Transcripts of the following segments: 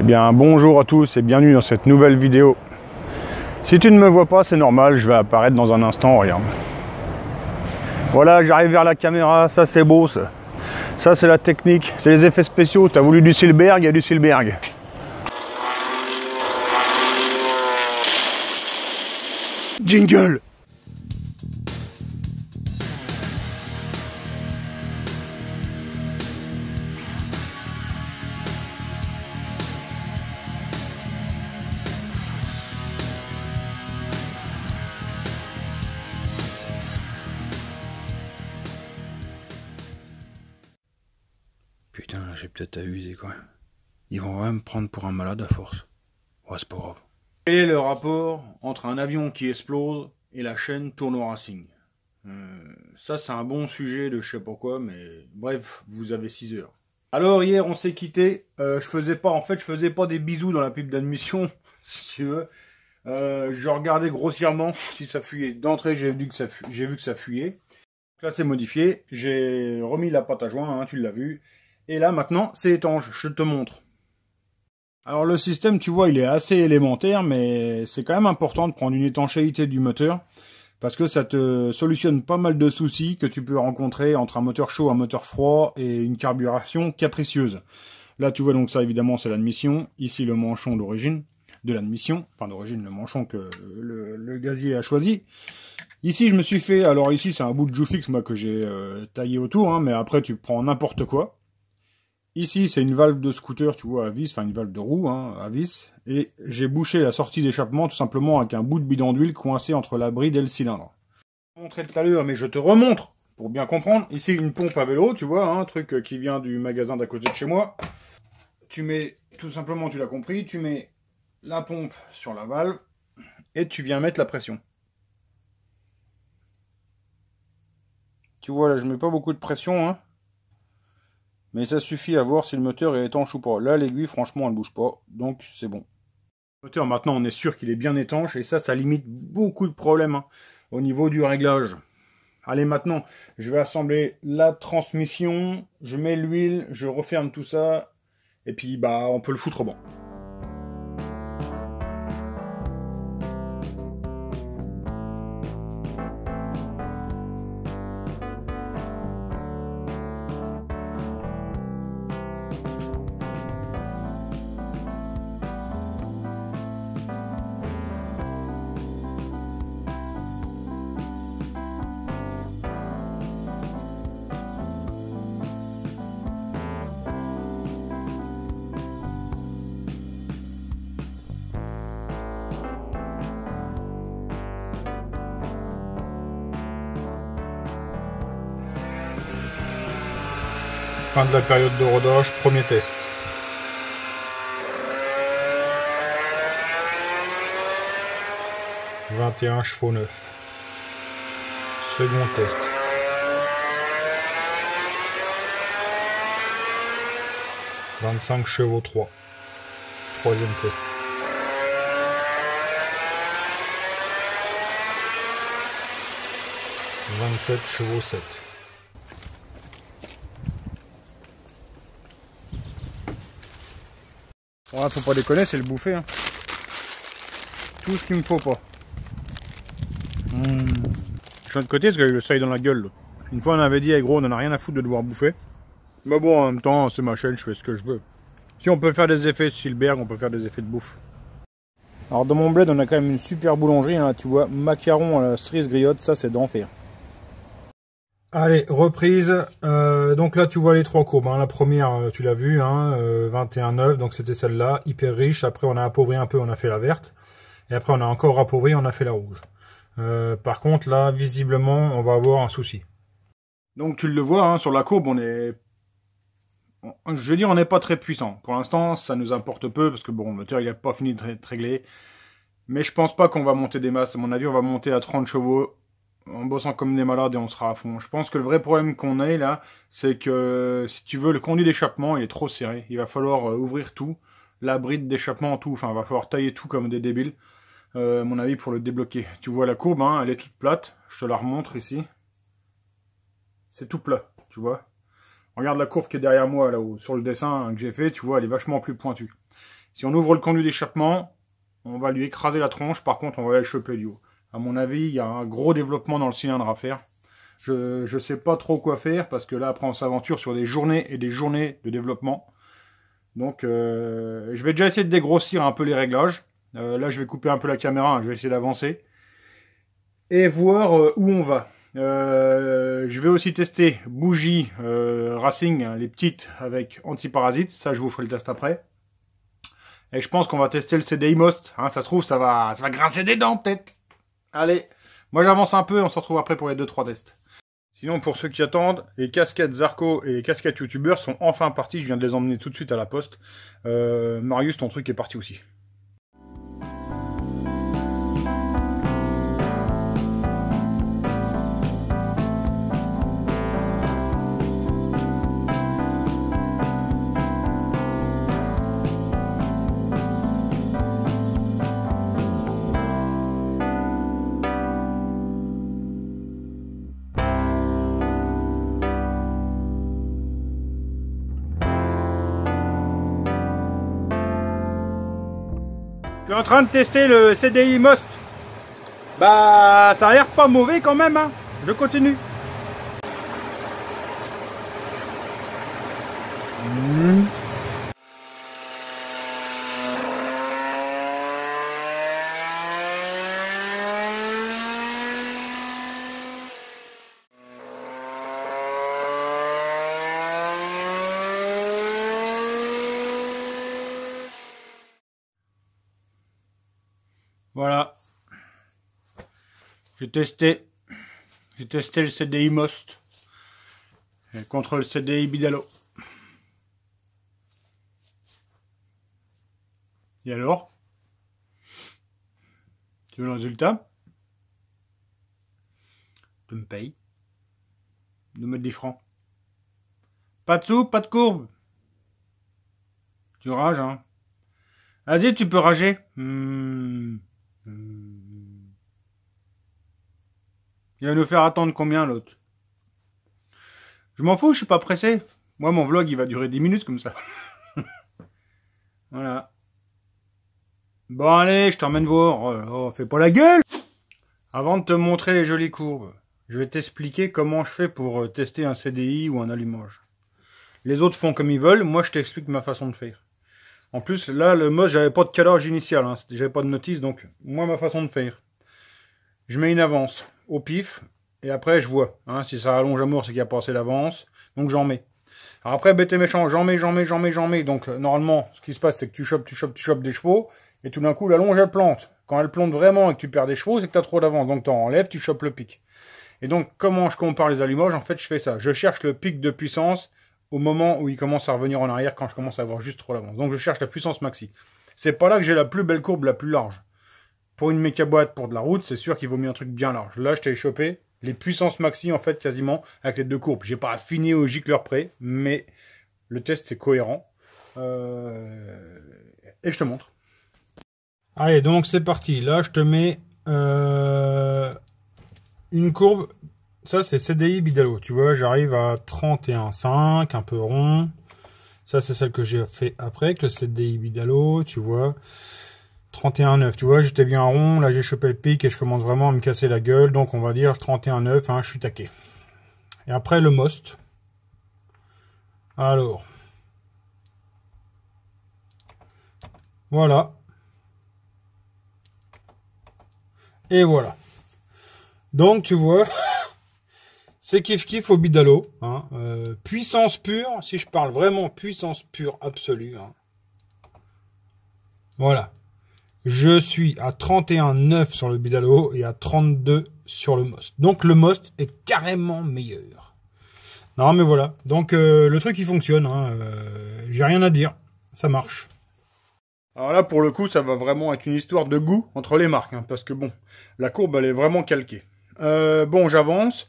Eh bien bonjour à tous et bienvenue dans cette nouvelle vidéo. Si tu ne me vois pas, c'est normal, je vais apparaître dans un instant, regarde. Voilà, j'arrive vers la caméra, ça c'est beau ça. Ça c'est la technique, c'est les effets spéciaux, t'as voulu du Silberg, il y a du Silberg. Jingle tête quand Ils vont vraiment prendre pour un malade à force. Ouais, c'est pas grave. Quel est le rapport entre un avion qui explose et la chaîne Tournoi racing euh, Ça, c'est un bon sujet de je sais pas quoi, mais bref, vous avez 6 heures. Alors, hier, on s'est quitté. Euh, je faisais pas, en fait, je faisais pas des bisous dans la pipe d'admission, si tu veux. Euh, je regardais grossièrement si ça fuyait. D'entrée, j'ai vu que ça, ça fuyait. là, c'est modifié. J'ai remis la pâte à joint, hein, tu l'as vu. Et là, maintenant, c'est étanche. Je te montre. Alors le système, tu vois, il est assez élémentaire, mais c'est quand même important de prendre une étanchéité du moteur, parce que ça te solutionne pas mal de soucis que tu peux rencontrer entre un moteur chaud, un moteur froid et une carburation capricieuse. Là, tu vois, donc ça, évidemment, c'est l'admission. Ici, le manchon d'origine de l'admission, enfin d'origine, le manchon que le, gazier a choisi. Ici, je me suis fait, alors ici, c'est un bout de joue fixe, moi, que j'ai euh, taillé autour, hein, mais après, tu prends n'importe quoi. Ici, c'est une valve de scooter, tu vois, à vis, enfin une valve de roue, hein, à vis. Et j'ai bouché la sortie d'échappement tout simplement avec un bout de bidon d'huile coincé entre la bride et le cylindre. Je montré tout à l'heure, mais je te remontre pour bien comprendre. Ici, une pompe à vélo, tu vois, hein, un truc qui vient du magasin d'à côté de chez moi. Tu mets, tout simplement, tu l'as compris, tu mets la pompe sur la valve et tu viens mettre la pression. Tu vois, là, je mets pas beaucoup de pression, hein. Mais ça suffit à voir si le moteur est étanche ou pas. Là, l'aiguille, franchement, elle bouge pas, donc c'est bon. Le moteur, maintenant, on est sûr qu'il est bien étanche, et ça, ça limite beaucoup de problèmes hein, au niveau du réglage. Allez, maintenant, je vais assembler la transmission, je mets l'huile, je referme tout ça, et puis, bah, on peut le foutre bon. Fin de la période de rodage, premier test. « 21 chevaux 9 Second test. « 25 chevaux 3. Troisième test. « 27 chevaux 7. Bon faut pas déconner, c'est le bouffer. Hein. Tout ce qu'il me faut pas. Hmm. Je suis de côté parce que le soleil dans la gueule. Une fois on avait dit, gros, on en a rien à foutre de devoir bouffer. Mais bon, en même temps, c'est ma chaîne, je fais ce que je veux. Si on peut faire des effets Silberg, on peut faire des effets de bouffe. Alors dans mon bled, on a quand même une super boulangerie, hein, tu vois, macaron à la cerise griotte, ça c'est d'enfer. Allez, reprise. Euh, donc là, tu vois les trois courbes. Hein. La première, euh, tu l'as vu, hein, 21,9, euh, donc c'était celle-là, hyper riche. Après, on a appauvri un peu, on a fait la verte. Et après, on a encore appauvri, on a fait la rouge. par contre, là, visiblement, on va avoir un souci. Donc tu le vois, hein, sur la courbe, on est... Je veux dire, on n'est pas très puissant. Pour l'instant, ça nous importe peu, parce que bon, le moteur, il n'a pas fini de régler. Mais je pense pas qu'on va monter des masses. À mon avis, on va monter à 30 chevaux en bossant comme des malades et on sera à fond. Je pense que le vrai problème qu'on a là, c'est que euh, si tu veux, le conduit d'échappement, il est trop serré. Il va falloir euh, ouvrir tout, la bride d'échappement, tout. Enfin, il va falloir tailler tout comme des débiles, euh, à mon avis, pour le débloquer. Tu vois la courbe, hein, elle est toute plate. Je te la remontre ici. C'est tout plat, tu vois. Regarde la courbe qui est derrière moi, là-haut, sur le dessin que j'ai fait, tu vois, elle est vachement plus pointue. Si on ouvre le conduit d'échappement, on va lui écraser la tronche, par contre, on va l'échoper choper du haut à mon avis, il y a un gros développement dans le cylindre à faire. Je ne sais pas trop quoi faire parce que là, après, on s'aventure sur des journées et des journées de développement. Donc, euh, je vais déjà essayer de dégrossir un peu les réglages. Euh, là, je vais couper un peu la caméra, hein, je vais essayer d'avancer. Et voir euh, où on va. je vais aussi tester bougie racing, hein, les petites avec antiparasite. Ça, je vous ferai le test après. Et je pense qu'on va tester le CDI Most. Hein, ça se trouve, ça va, ça va grincer des dents peut-être. Allez, moi j'avance un peu et on se retrouve après pour les 2-3 tests. Sinon, pour ceux qui attendent, les casquettes Zarco et les casquettes YouTubeurs sont enfin partis. Je viens de les emmener tout de suite à la poste. Euh, Marius, ton truc est parti aussi. Je suis en train de tester le CDI Most. Bah, ça a l'air pas mauvais quand même. Hein. Je continue. Hmm. Voilà. J'ai testé. J'ai testé le CDI Most contre le CDI Bidalo. Et alors Tu veux le résultat Tu me payes de mettre 10 francs. Pas de sous, pas de courbe. Tu rages, hein. Vas-y, tu peux rager. Hmm. Euh, il va nous faire attendre combien l'autre Je m'en fous, je suis pas pressé. Moi, mon vlog, il va durer 10 minutes comme ça. voilà. Bon, allez, je t'emmène voir. Euh, oh, fais pas la gueule Avant de te montrer les jolies courbes, je vais t'expliquer comment je fais pour euh, tester un CDI ou un allumage. Les autres font comme ils veulent, moi je t'explique ma façon de faire. En plus, là, le mode, j'avais pas de calage initial, hein, j'avais pas de notice, donc moi, ma façon de faire, je mets une avance au pif, et après, je vois. Hein, si ça allonge à mort, c'est qu'il y a pas assez d'avance, donc j'en mets. Alors après, bête et méchant, j'en mets, j'en mets, j'en mets, j'en mets. Donc euh, normalement, ce qui se passe, c'est que tu chopes, tu chopes, tu chopes des chevaux, et tout d'un coup, la longe, elle plante. Quand elle plante vraiment et que tu perds des chevaux, c'est que tu as trop d'avance. Donc tu enlèves, tu chopes le pic. Et donc, comment je compare les allumages En fait, je fais ça. Je cherche le pic de puissance au moment où il commence à revenir en arrière quand je commence à avoir juste trop l'avance. Donc je cherche la puissance maxi. C'est pas là que j'ai la plus belle courbe la plus large. Pour une méca boîte pour de la route, c'est sûr qu'il vaut mieux un truc bien large. Là, je t'ai chopé les puissances maxi en fait quasiment avec les deux courbes. J'ai pas affiné au gicleur près, mais le test c'est cohérent. Euh, et je te montre. Allez, donc c'est parti. Là, je te mets euh, une courbe ça, c'est CDI Bidalo. Tu vois, j'arrive à 31,5, un peu rond. Ça, c'est celle que j'ai fait après, que le CDI Bidalo, tu vois. 31,9. Tu vois, j'étais bien rond. Là, j'ai chopé le pic et je commence vraiment à me casser la gueule. Donc, on va dire 31,9. Hein, je suis taqué. Et après, le Most. Alors. Voilà. Et voilà. Donc, tu vois... C'est kiff kiff au bidalo. Hein. Euh, puissance pure, si je parle vraiment puissance pure absolue. Hein. Voilà. Je suis à 31,9 sur le bidalo et à 32 sur le most. Donc le most est carrément meilleur. Non mais voilà. Donc euh, le truc il fonctionne. Hein. Euh, j'ai rien à dire. Ça marche. Alors là, pour le coup, ça va vraiment être une histoire de goût entre les marques, parce que bon, la courbe, elle est vraiment calquée. bon, j'avance.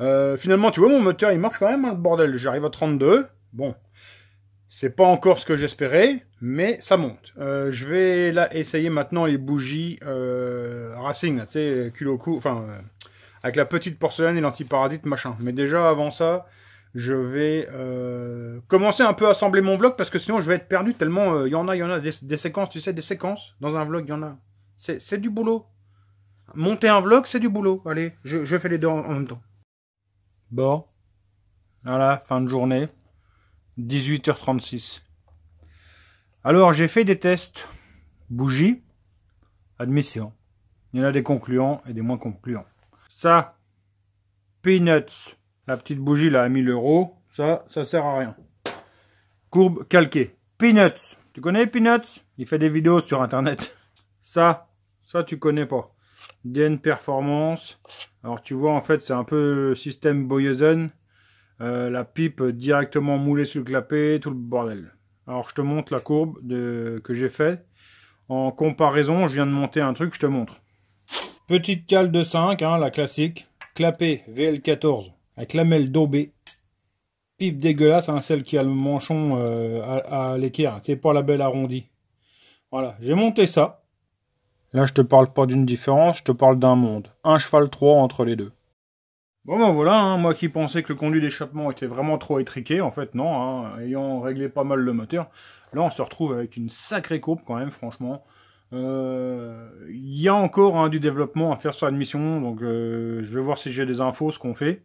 Euh, finalement, tu vois, mon moteur, il marche quand même, un hein, bordel. J'arrive à 32. Bon. C'est pas encore ce que j'espérais, mais ça monte. Euh, je vais là essayer maintenant les bougies euh, Racing, tu sais, culot enfin, euh, avec la petite porcelaine et l'antiparasite, machin. Mais déjà, avant ça, je vais commencer un peu à assembler mon vlog, parce que sinon, je vais être perdu tellement il y en a, il y en a, des, séquences, tu sais, des séquences. Dans un vlog, il y en a. C'est du boulot. Monter un vlog, c'est du boulot. Allez, je, fais les deux en même temps. Bon. Voilà, fin de journée. 18h36. Alors, j'ai fait des tests. Bougie. Admission. Il y en a des concluants et des moins concluants. Ça, peanuts. La petite bougie, là, à 1000 euros. Ça, ça sert à rien. Courbe calquée. Peanuts. Tu connais Peanuts Il fait des vidéos sur Internet. Ça, ça, tu connais pas. DN Performance. Alors tu vois en fait c'est un peu système Boyesen. Euh, la pipe directement moulée sur le clapet, tout le bordel. Alors je te montre la courbe de, que j'ai fait En comparaison, je viens de monter un truc, je te montre. Petite cale de 5, hein, la classique. Clapet VL14 avec lamelle daubée. Pipe dégueulasse, hein, celle qui a le manchon euh, à, à l'équerre. C'est pas la belle arrondie. Voilà, j'ai monté ça. Là, je te parle pas d'une différence, je te parle d'un monde. Un cheval 3 entre les deux. Bon ben voilà, hein. moi qui pensais que le conduit d'échappement était vraiment trop étriqué, en fait non, hein. ayant réglé pas mal le moteur, là on se retrouve avec une sacrée courbe quand même, franchement. Il euh, y a encore hein, du développement à faire sur l'admission, donc euh, je vais voir si j'ai des infos, ce qu'on fait.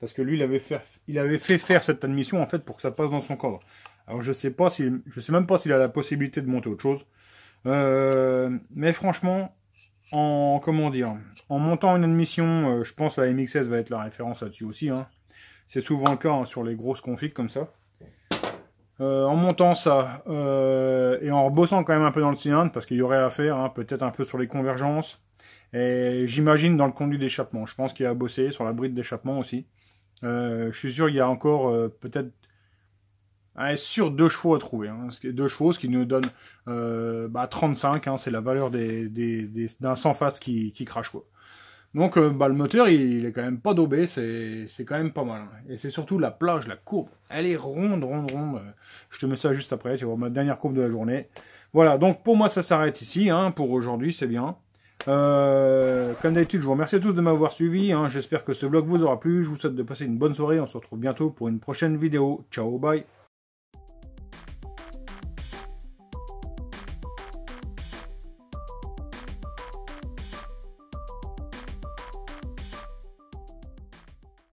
Parce que lui, il avait, fait, il avait fait faire cette admission en fait pour que ça passe dans son cadre. Alors je sais pas si, je sais même pas s'il a la possibilité de monter autre chose. Euh, mais franchement, en comment dire, en montant une admission, euh, je pense que la mx va être la référence là-dessus aussi. Hein. C'est souvent le cas hein, sur les grosses configs comme ça. Euh, en montant ça euh, et en rebossant quand même un peu dans le cylindre, parce qu'il y aurait à faire, hein, peut-être un peu sur les convergences. Et j'imagine dans le conduit d'échappement. Je pense qu'il y a à bosser sur la bride d'échappement aussi. je suis sûr qu'il y a encore peut-être sur deux chevaux à trouver. Hein. Deux chevaux, ce qui nous donne 35, euh, bah, hein, c'est la valeur d'un sans face qui, crache. Quoi. Donc euh, bah, le moteur, il, est quand même pas daubé, c'est, quand même pas mal. Hein. Et c'est surtout la plage, la courbe, elle est ronde, ronde, ronde. Je te mets ça juste après, tu vois, ma dernière courbe de la journée. Voilà, donc pour moi ça s'arrête ici, pour aujourd'hui c'est bien. Euh, comme d'habitude, je vous remercie tous de m'avoir suivi. J'espère que ce vlog vous aura plu. Je vous souhaite de passer une bonne soirée. On se retrouve bientôt pour une prochaine vidéo. Ciao, bye.